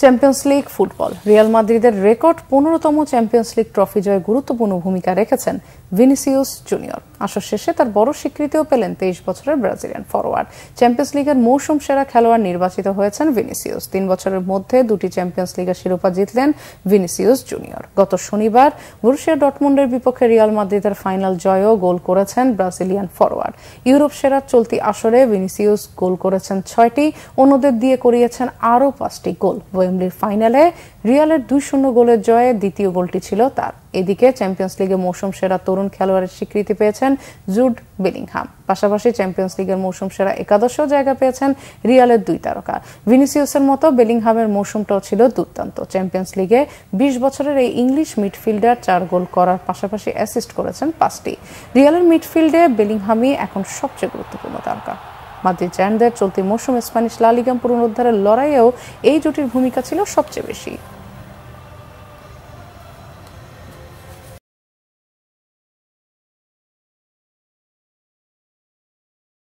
champions league football Real মাদ্রিদের record পনেরোতম champions league trophy জয়ে গুরুত্বপূর্ণ ভূমিকা রেখেছেন ভিনিসিউস জুনিয়র আসর শেষে তার বড় স্বীকৃতিও পেলেন তেইশ বছরের ব্রাজিলিয়ান ফরোয়ার্ড চ্যাম্পিয়ন্স লিগের মৌসুম সেরা খেলোয়াড় নির্বাচিত হয়েছেন ভিনিসিউস তিন বছরের মধ্যে দুটি চ্যাম্পিয়ন্স লিগের শিরোপা জিতলেন ভিনিসিউস জুনিয়র গত শনিবার বুরুশিয়া ডটমুন্ডের বিপক্ষে রিয়াল মাদ্রিদের ফাইনাল জয়ও গোল করেছেন ব্রাজিলিয়ান ফরোয়ার্ড ইউরোপ সেরা চলতি আসরে ভিনিসিউস গোল করেছেন ছয়টি অন্যদের দিয়ে করিয়েছেন আরও পাঁচটি গোল ওয়েমলির ফাইনালে রিয়ালের দুই শূন্য গোলের জয়ে দ্বিতীয় গোলটি ছিল তার এদিকে চ্যাম্পিয়ন্স লিগে মৌসুম সেরা তরুণ খেলোয়াড়ের স্বীকৃতি পেয়েছেন জুড বেলিংহাম পাশাপাশি চ্যাম্পিয়ন্স লিগের মৌসুম সেরা একাদশেও জায়গা পেয়েছেন রিয়ালের দুই তারকা ভিনিসিয়াসের মতো বেলিংহামের মৌসুমটাও ছিল দুর্দান্ত চ্যাম্পিয়ন্স লিগে বিশ বছরের এই ইংলিশ মিডফিল্ডার চার গোল করার পাশাপাশি অ্যাসিস্ট করেছেন পাঁচটি রিয়ালের মিডফিল্ডে বেলিংহামই এখন সবচেয়ে গুরুত্বপূর্ণ তারকা মাদ্রিদ জায়ান্টদের চলতি মৌসুম স্প্যানিশ লালিগাম পুনরুদ্ধারের লড়াইয়েও এই জুটির ভূমিকা ছিল সবচেয়ে বেশি